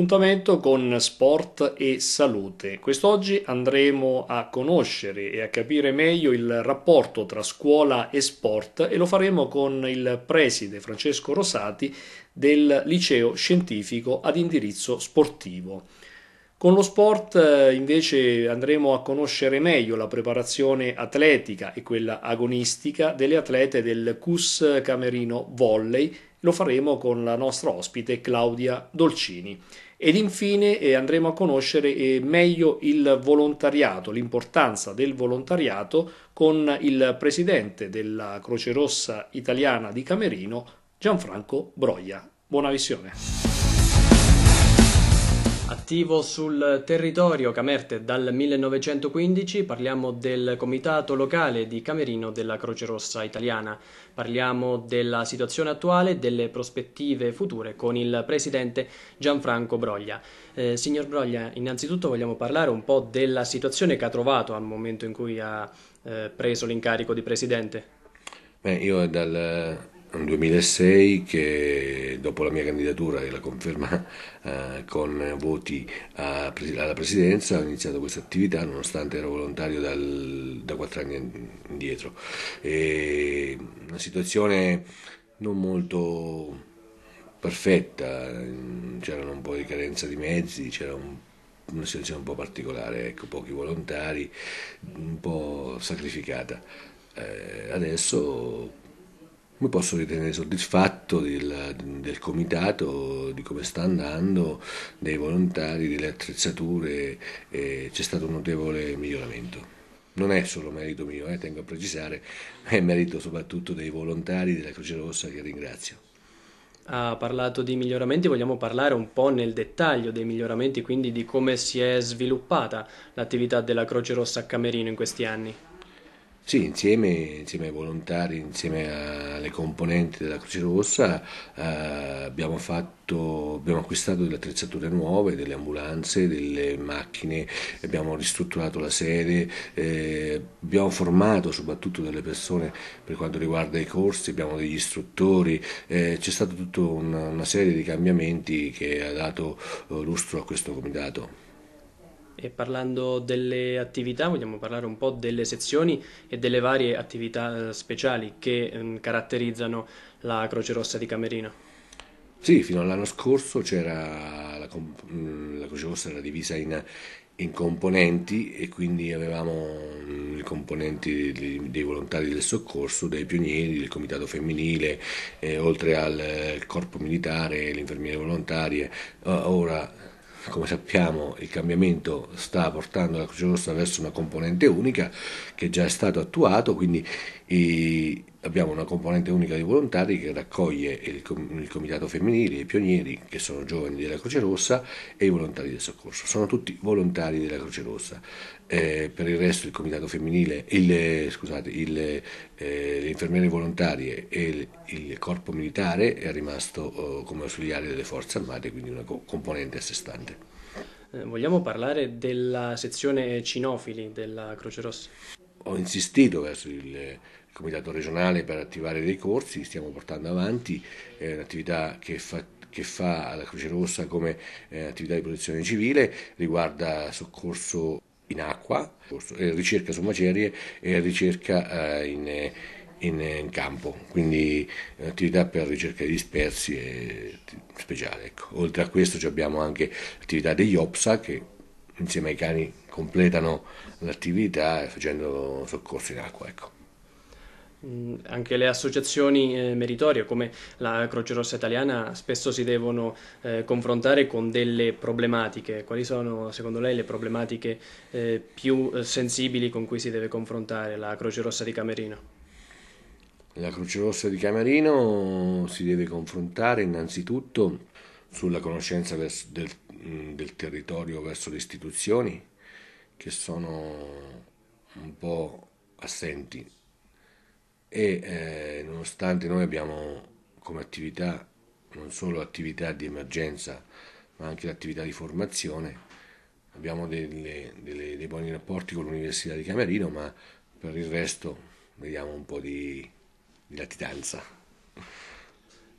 appuntamento con sport e salute. Quest'oggi andremo a conoscere e a capire meglio il rapporto tra scuola e sport e lo faremo con il preside Francesco Rosati del liceo scientifico ad indirizzo sportivo. Con lo sport eh, invece andremo a conoscere meglio la preparazione atletica e quella agonistica delle atlete del CUS Camerino Volley lo faremo con la nostra ospite Claudia Dolcini. Ed infine eh, andremo a conoscere eh, meglio il volontariato, l'importanza del volontariato con il presidente della Croce Rossa Italiana di Camerino, Gianfranco Broglia. Buona visione. Attivo sul territorio Camerte dal 1915, parliamo del comitato locale di Camerino della Croce Rossa Italiana. Parliamo della situazione attuale, e delle prospettive future con il presidente Gianfranco Broglia. Eh, signor Broglia, innanzitutto vogliamo parlare un po' della situazione che ha trovato al momento in cui ha eh, preso l'incarico di presidente. Beh, io dal un 2006 che dopo la mia candidatura e la conferma eh, con voti a, alla presidenza ho iniziato questa attività nonostante ero volontario dal, da quattro anni indietro. E una situazione non molto perfetta, mm, c'erano un po' di carenza di mezzi, c'era un, una situazione un po' particolare, ecco, pochi volontari, un po' sacrificata. Eh, adesso mi posso ritenere soddisfatto del, del, comitato, di come sta andando, dei volontari, delle attrezzature, eh, c'è stato un notevole miglioramento. Non è solo merito mio, eh, tengo a precisare, ma è merito soprattutto dei volontari della Croce Rossa che ringrazio ha parlato di miglioramenti, vogliamo parlare un po' nel dettaglio dei miglioramenti, quindi di come si è sviluppata l'attività della Croce Rossa a Camerino in questi anni. Sì, insieme, insieme, ai volontari, insieme alle componenti della Croce Rossa eh, abbiamo, fatto, abbiamo, acquistato delle attrezzature nuove, delle ambulanze, delle macchine, abbiamo ristrutturato la sede, eh, abbiamo formato soprattutto delle persone per quanto riguarda i corsi, abbiamo degli istruttori, eh, c'è stata tutta una, una, serie di cambiamenti che ha dato eh, lustro a questo comitato. E parlando delle attività, vogliamo parlare un po' delle sezioni e delle varie attività eh, speciali che mh, mm, caratterizzano la Croce Rossa di Camerino. Sì, fino all'anno scorso c'era la, mm, la Croce Rossa era divisa in, in componenti e quindi avevamo mm, i componenti dei volontari del soccorso, dei pionieri, del comitato femminile, eh, oltre al eh, corpo militare, le infermiere volontarie. Ora come sappiamo il cambiamento sta portando la Croce Rossa verso una componente unica che già è stato attuato, quindi e abbiamo una componente unica di volontari che raccoglie il, com- il comitato femminile, i pionieri che sono giovani della Croce Rossa e i volontari del soccorso. Sono tutti volontari della Croce Rossa. Eh, per il resto il comitato femminile, il, scusate, il, eh, le infermiere volontarie e il, il corpo militare è rimasto eh, come ausiliario delle forze armate, quindi una co- componente a sé stante. Eh, vogliamo parlare della sezione cinofili della Croce Rossa? ho insistito verso il comitato regionale per attivare dei corsi, stiamo portando avanti, è un'attività che fa che fa la Croce Rossa come eh, attività di protezione civile riguarda soccorso in acqua, eh, ricerca su macerie e ricerca eh, in, in, in, campo, quindi un'attività eh, per ricerca di dispersi e speciale. Ecco. Oltre a questo abbiamo anche l'attività degli OPSA che insieme ai cani completano l'attività facendo soccorso in acqua. Ecco. Mm, anche le associazioni eh, meritorie come la Croce Rossa Italiana spesso si devono eh, confrontare con delle problematiche. Quali sono secondo lei le problematiche eh, più eh, sensibili con cui si deve confrontare la Croce Rossa di Camerino? La Croce Rossa di Camerino si deve confrontare innanzitutto sulla conoscenza del, mm, del territorio verso le istituzioni, che sono un po' assenti e eh, nonostante noi abbiamo come attività non solo attività di emergenza ma anche l'attività di formazione abbiamo delle, delle, dei buoni rapporti con l'Università di Camerino ma per il resto vediamo un po' di, di latitanza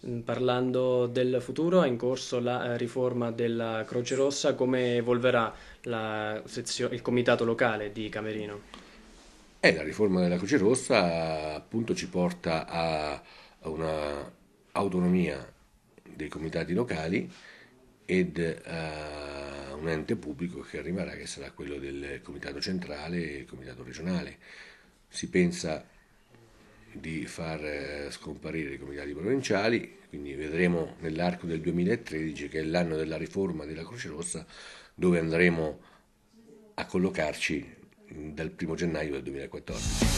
Mm, parlando del futuro, è in corso la eh, riforma della Croce Rossa, come evolverà il comitato locale di Camerino? Eh, la riforma della Croce Rossa appunto ci porta a, a una autonomia dei comitati locali ed a eh, un ente pubblico che arriverà che sarà quello del comitato centrale e comitato regionale. Si pensa di far eh, scomparire i comitati provinciali, quindi vedremo nell'arco del 2013 che è l'anno della riforma della Croce Rossa dove andremo a collocarci mm, dal 1 gennaio del 2014.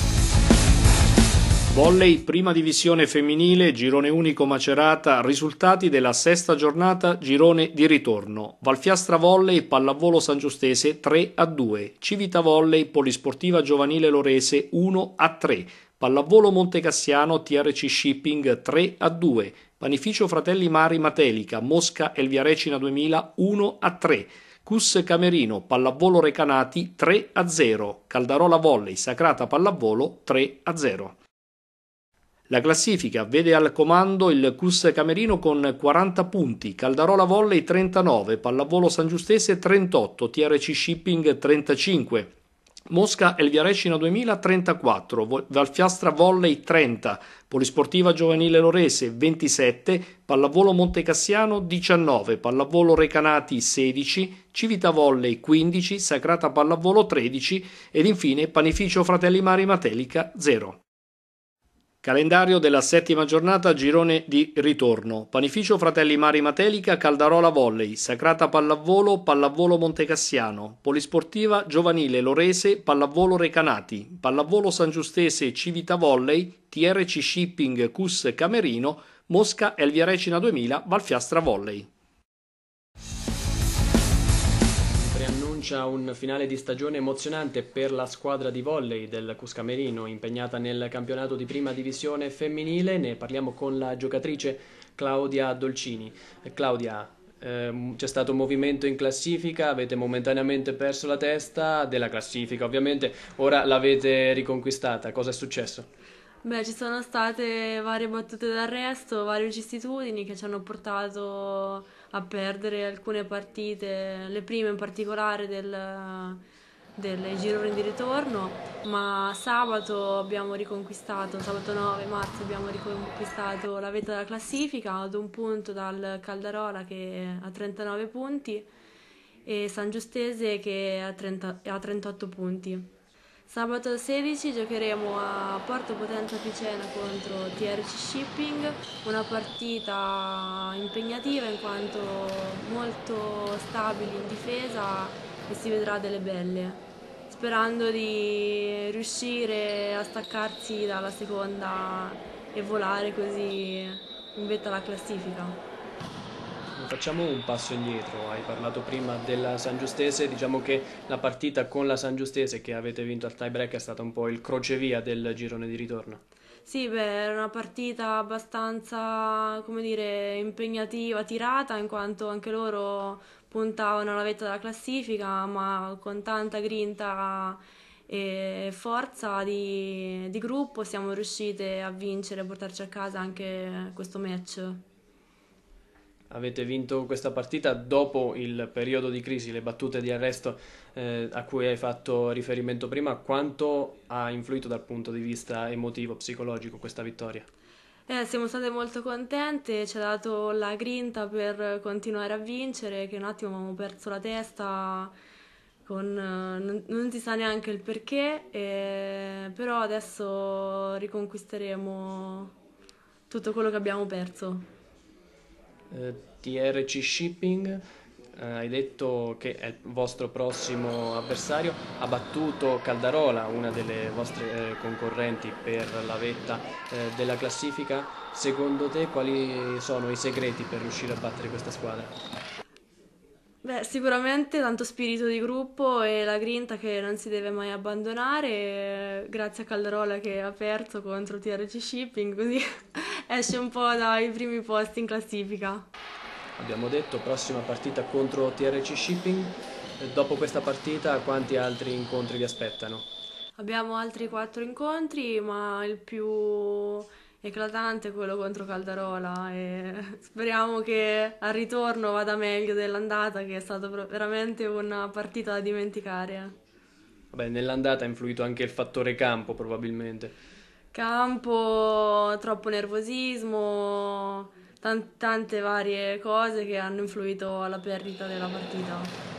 Volley, prima divisione femminile, girone unico Macerata, risultati della sesta giornata, girone di ritorno. Valfiastra Volley, pallavolo sangiustese 3 a 2, Civita Volley, polisportiva giovanile lorese 1 a 3, Pallavolo Montecassiano TRC Shipping 3 a 2, Panificio Fratelli Mari Matelica, Mosca Elvia Recina 2000 1 a 3, Cus Camerino, Pallavolo Recanati 3 a 0, Caldarola Volley, Sacrata Pallavolo 3 a 0. La classifica vede al comando il Cus Camerino con 40 punti, Caldarola Volley 39, Pallavolo San Giustese 38, TRC Shipping 35, Mosca Elvia Recina 2034, Valfiastra Volley 30, Polisportiva Giovanile Lorese 27, Pallavolo Montecassiano 19, Pallavolo Recanati 16, Civita Volley 15, Sacrata Pallavolo 13 ed infine Panificio Fratelli Mari Matelica 0. Calendario della settima giornata girone di ritorno. Panificio Fratelli Mari Matelica, Caldarola Volley, Sacrata Pallavolo, Pallavolo Montecassiano, Polisportiva Giovanile Lorese, Pallavolo Recanati, Pallavolo Sangiustese Civita Volley, TRC Shipping Cus Camerino, Mosca Elvia Recina 2000, Valfiastra Volley annuncia un finale di stagione emozionante per la squadra di volley del Cuscamerino impegnata nel campionato di prima divisione femminile. Ne parliamo con la giocatrice Claudia Dolcini. Eh, Claudia, ehm, c'è stato un movimento in classifica, avete momentaneamente perso la testa della classifica ovviamente, ora l'avete riconquistata. Cosa è successo? Beh, ci sono state varie battute d'arresto, varie vicissitudini che ci hanno portato a perdere alcune partite, le prime in particolare del, del girone di ritorno, ma sabato abbiamo riconquistato, sabato 9 marzo abbiamo riconquistato la vetta della classifica ad un punto dal Caldarola che ha 39 punti e San Giustese che ha, 30, 38 punti. Sabato 16 giocheremo a Porto Potenza Picena contro TRC Shipping, una partita impegnativa in quanto molto stabili in difesa e si vedrà delle belle, sperando di riuscire a staccarsi dalla seconda e volare così in vetta alla classifica facciamo un passo indietro, hai parlato prima della San Giustese, diciamo che la partita con la San Giustese che avete vinto al tie break è stata un po' il crocevia del girone di ritorno. Sì, beh, era una partita abbastanza, come dire, impegnativa, tirata, in quanto anche loro puntavano alla vetta della classifica, ma con tanta grinta e forza di, di gruppo siamo riuscite a vincere e a portarci a casa anche questo match avete vinto questa partita dopo il periodo di crisi, le battute di arresto eh, a cui hai fatto riferimento prima, quanto ha influito dal punto di vista emotivo, psicologico questa vittoria? Eh, siamo state molto contente, ci ha dato la grinta per continuare a vincere, che un attimo abbiamo perso la testa, con, eh, non, non, si sa neanche il perché, e, eh, però adesso riconquisteremo tutto quello che abbiamo perso. Eh, TRC Shipping, eh, hai detto che è il vostro prossimo avversario, ha battuto Caldarola, una delle vostre eh, concorrenti per la vetta della classifica. Secondo te quali sono i segreti per riuscire a battere questa squadra? Beh, sicuramente tanto spirito di gruppo e la grinta che non si deve mai abbandonare, grazie a Caldarola che ha aperto contro TRC Shipping, così esce un po' dai primi posti in classifica. Abbiamo detto prossima partita contro TRC Shipping, dopo questa partita quanti altri incontri vi aspettano? Abbiamo altri quattro incontri, ma il più eclatante è quello contro Caldarola e speriamo che al ritorno vada meglio dell'andata che è stata veramente una partita da dimenticare. Eh. Vabbè, nell'andata ha influito anche il fattore campo probabilmente campo, troppo nervosismo, tan- tante varie cose che hanno influito alla perdita della partita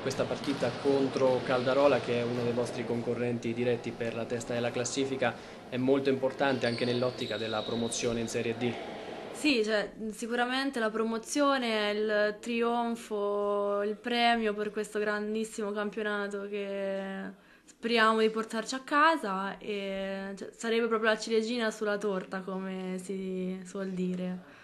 questa partita contro Caldarola che è uno dei vostri concorrenti diretti per la testa della classifica è molto importante anche nell'ottica della promozione in Serie D. Sì, cioè, sicuramente la promozione è il trionfo, il premio per questo grandissimo campionato che speriamo di portarci a casa e cioè, sarebbe proprio la ciliegina sulla torta, come si suol dire.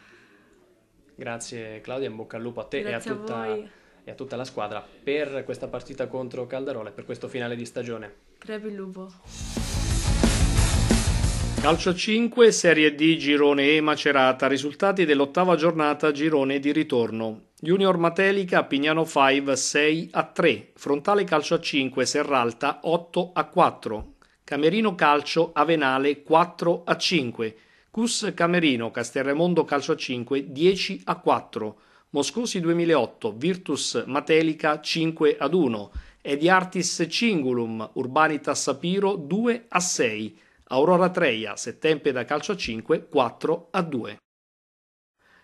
Grazie Claudia, in bocca al lupo a te e a, tutta, a e a tutta la squadra per questa partita contro Caldarola e per questo finale di stagione. Crepi il lupo. Calcio 5, Serie D, Girone E, Macerata. Risultati dell'ottava giornata, Girone di ritorno. Junior Matelica, Pignano 5, 6 a 3. Frontale Calcio 5, Serralta 8 a 4. Camerino Calcio, Avenale 4 a 5. Cus Camerino, Castelremondo Calcio 5, 10 a 4. Moscosi 2008, Virtus Matelica 5 ad 1. Ediartis Cingulum, Urbanita Sapiro 2 a 6. Aurora Treia, settempe da calcio a 5, 4 a 2.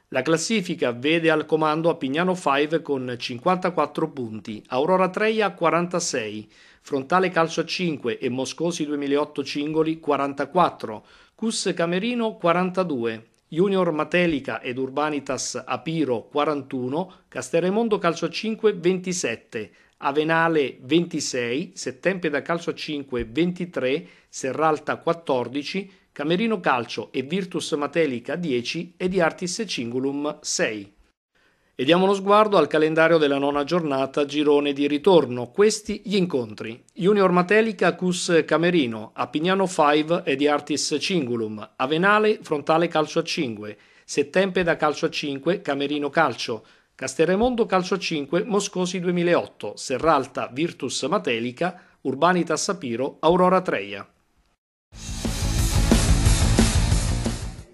La classifica vede al comando a Pignano 5 con 54 punti, Aurora Treia 46, Frontale Calcio a 5 e Moscosi 2008 Cingoli 44, Cus Camerino 42, Junior Matelica ed Urbanitas Apiro 41, Castelremondo Calcio a 5 27, Avenale 26, Settempe da Calcio 5 23, Serralta 14, Camerino Calcio e Virtus Matelica 10 e di Artis Cingulum 6. E diamo uno sguardo al calendario della nona giornata, girone di ritorno. Questi gli incontri. Junior Matelica, Cus Camerino, Apignano 5 e di Artis Cingulum, Avenale, Frontale Calcio a 5, Settempe da Calcio a 5, Camerino Calcio, Castelremondo Calcio 5, Moscosi 2008, Serralta Virtus Matelica, Urbanita Sapiro, Aurora Treia.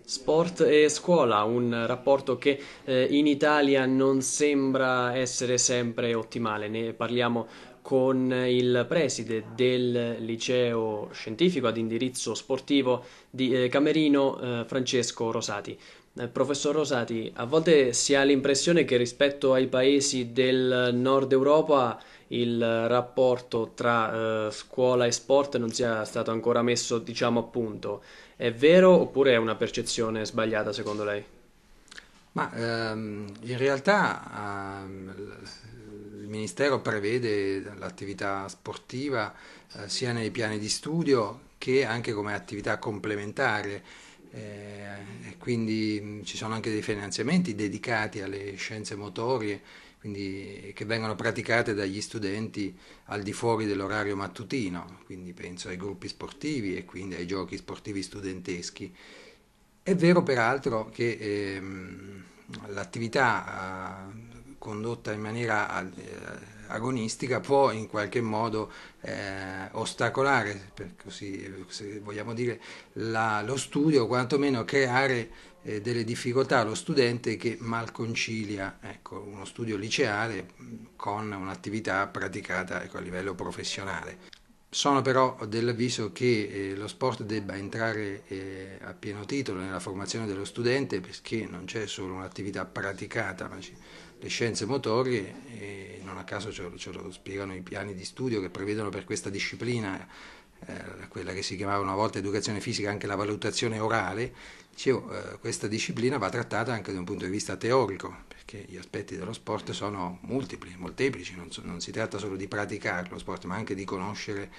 Sport e scuola, un rapporto che eh, in Italia non sembra essere sempre ottimale, ne parliamo con il preside del liceo scientifico ad indirizzo sportivo di eh, Camerino, eh, Francesco Rosati. Eh, professor Rosati, a volte si ha l'impressione che rispetto ai paesi del nord Europa il rapporto tra eh, scuola e sport non sia stato ancora messo, diciamo, a punto. È vero oppure è una percezione sbagliata secondo lei? Ma ehm, in realtà ehm, Ministero prevede l'attività sportiva eh, sia nei piani di studio che anche come attività complementare eh, quindi mm, ci sono anche dei finanziamenti dedicati alle scienze motorie quindi, che vengono praticate dagli studenti al di fuori dell'orario mattutino, quindi penso ai gruppi sportivi e quindi ai giochi sportivi studenteschi. È vero peraltro che ehm, l'attività eh, condotta in maniera eh, agonistica può in qualche modo eh, ostacolare, per così se vogliamo dire, la, lo studio o quantomeno creare eh, delle difficoltà allo studente che mal concilia ecco, uno studio liceale mm, con un'attività praticata ecco, a livello professionale. Sono però dell'avviso che eh, lo sport debba entrare eh, a pieno titolo nella formazione dello studente perché non c'è solo un'attività praticata, ma le scienze motorie, e non a caso ce lo, ce lo spiegano i piani di studio che prevedono per questa disciplina eh, quella che si chiamava una volta educazione fisica, anche la valutazione orale, dicevo, eh, questa disciplina va trattata anche da un punto di vista teorico, perché gli aspetti dello sport sono multipli, molteplici, non, so, non si tratta solo di praticare lo sport, ma anche di conoscere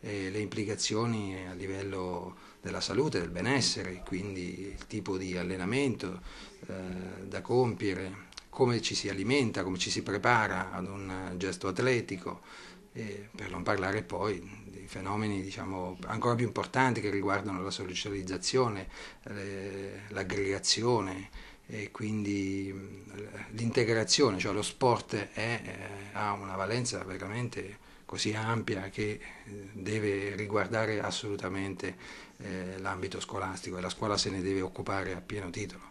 eh, le implicazioni a livello della salute, del benessere, quindi il tipo di allenamento eh, da compiere, come ci si alimenta, come ci si prepara ad un gesto atletico eh, per non parlare poi di fenomeni diciamo, ancora più importanti che riguardano la socializzazione, eh, l'aggregazione e quindi l'integrazione, cioè lo sport è, eh, ha una valenza veramente così ampia che eh, deve riguardare assolutamente eh, l'ambito scolastico e la scuola se ne deve occupare a pieno titolo.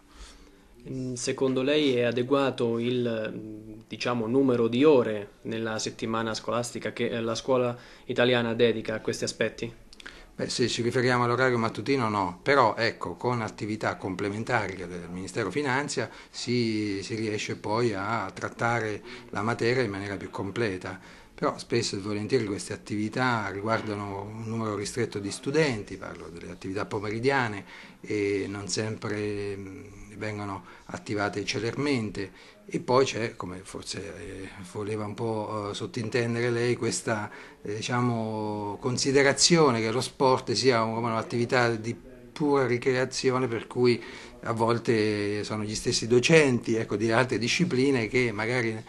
Mm, secondo lei è adeguato il mm, diciamo, numero di ore nella settimana scolastica che eh, la scuola italiana dedica a questi aspetti? Beh, se ci riferiamo all'orario mattutino no, però ecco, con attività complementari del Ministero Finanzia si, si riesce poi a trattare la materia in maniera più completa però spesso e volentieri queste attività riguardano un numero ristretto di studenti, parlo delle attività pomeridiane e non sempre mm, vengono attivate celermente e poi c'è, come forse eh, voleva un po' eh, sottintendere lei, questa eh, diciamo, considerazione che lo sport sia un'attività di pura ricreazione per cui a volte sono gli stessi docenti ecco, di altre discipline che magari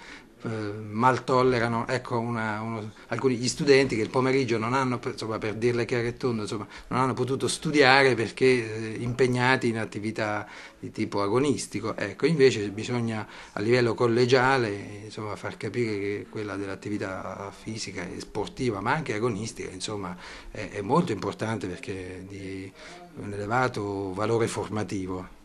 eh, mal tollerano ecco, una, uno, alcuni gli studenti che il pomeriggio non hanno, insomma, per dirle chiaro e tondo, insomma, non hanno potuto studiare perché eh, impegnati in attività di tipo agonistico. Ecco, invece bisogna a livello collegiale insomma, far capire che quella dell'attività fisica e sportiva, ma anche agonistica, insomma, è, è molto importante perché di un elevato valore formativo.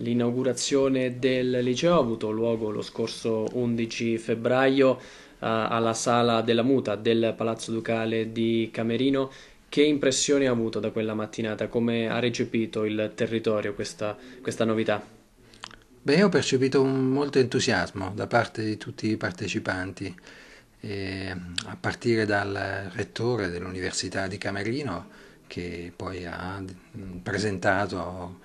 L'inaugurazione del liceo ha avuto luogo lo scorso 11 febbraio eh, alla sala della muta del Palazzo Ducale di Camerino. Che impressioni ha avuto da quella mattinata? Come ha recepito il territorio questa, questa novità? Beh, ho percepito un, molto entusiasmo da parte di tutti i partecipanti, e, a partire dal rettore dell'Università di Camerino che poi ha mm, presentato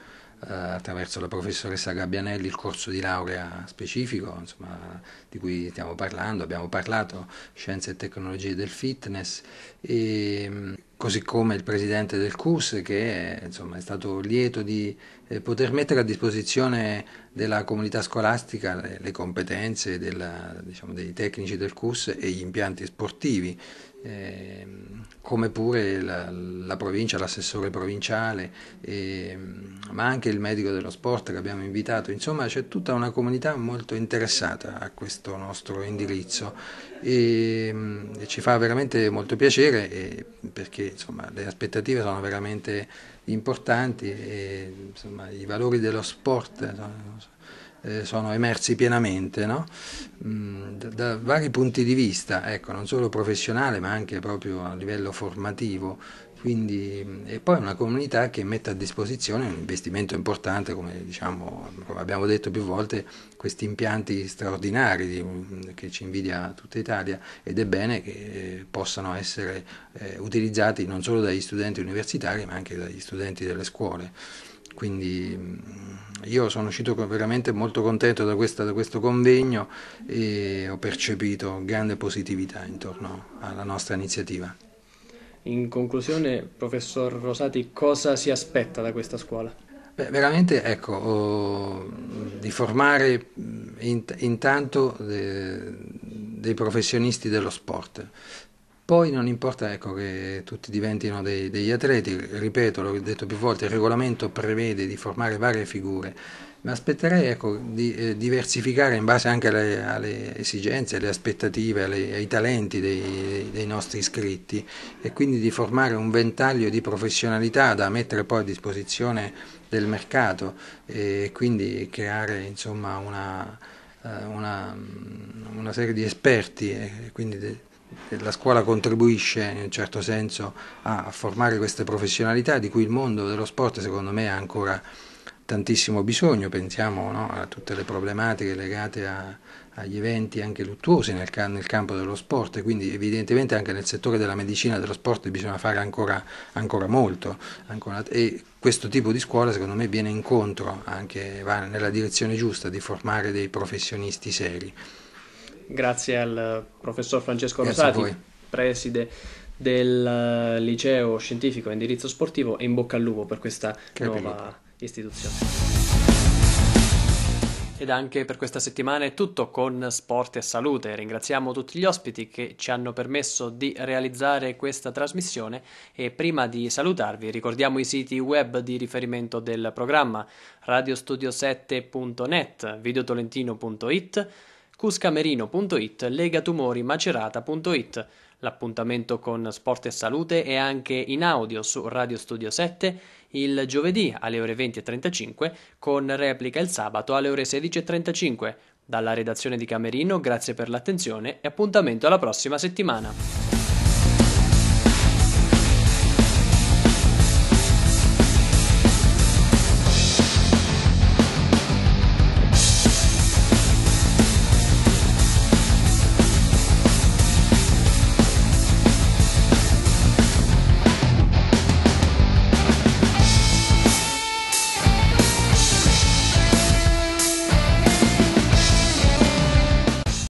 eh, attraverso la professoressa Gabbianelli il corso di laurea specifico insomma, di cui stiamo parlando, abbiamo parlato scienze e tecnologie del fitness, e, mm, così come il presidente del CUS che insomma, è stato lieto di eh, poter mettere a disposizione della comunità scolastica le, le competenze della, diciamo, dei tecnici del CUS e gli impianti sportivi eh, come pure la, la provincia, l'assessore provinciale, eh, ma anche il medico dello sport che abbiamo invitato. Insomma c'è tutta una comunità molto interessata a questo nostro indirizzo e, ehm, e ci fa veramente molto piacere eh, perché insomma, le aspettative sono veramente importanti e insomma, i valori dello sport. Insomma, eh, sono emersi pienamente no? Mm, da, da, vari punti di vista, ecco, non solo professionale ma anche proprio a livello formativo. Quindi, mm, e poi una comunità che mette a disposizione un investimento importante, come, diciamo, come abbiamo detto più volte, questi impianti straordinari di, mm, che ci invidia tutta Italia ed è bene che eh, possano essere eh, utilizzati non solo dagli studenti universitari ma anche dagli studenti delle scuole. Quindi io sono uscito veramente molto contento da, questa, da questo convegno e ho percepito grande positività intorno alla nostra iniziativa. In conclusione, professor Rosati, cosa si aspetta da questa scuola? Beh, veramente, ecco, oh, di formare intanto de, dei professionisti dello sport, poi non importa ecco, che tutti diventino dei, degli atleti, ripeto, l'ho detto più volte, il regolamento prevede di formare varie figure, ma aspetterei ecco, di eh, diversificare in base anche alle, alle esigenze, alle aspettative, alle, ai talenti dei, dei, nostri iscritti e quindi di formare un ventaglio di professionalità da mettere poi a disposizione del mercato e quindi creare insomma, una, eh, una, una serie di esperti e quindi de, la scuola contribuisce in un certo senso a formare queste professionalità di cui il mondo dello sport secondo me ha ancora tantissimo bisogno, pensiamo no, a tutte le problematiche legate a, agli eventi anche luttuosi nel, nel, campo dello sport, quindi evidentemente anche nel settore della medicina e dello sport bisogna fare ancora, ancora molto ancora, e questo tipo di scuola secondo me viene incontro, anche va nella direzione giusta di formare dei professionisti seri. Grazie al professor Francesco Rosati, preside del eh, liceo scientifico e indirizzo sportivo e in bocca al lupo per questa che nuova bello. istituzione. Ed anche per questa settimana è tutto con Sport e Salute. Ringraziamo tutti gli ospiti che ci hanno permesso di realizzare questa trasmissione e prima di salutarvi ricordiamo i siti web di riferimento del programma radiostudio7.net, videotolentino.it cuscamerino.it, legatumorimacerata.it. L'appuntamento con Sport e Salute è anche in audio su Radio Studio 7 il giovedì alle ore 20.35 con replica il sabato alle ore 16.35. Dalla redazione di Camerino grazie per l'attenzione e appuntamento alla prossima settimana.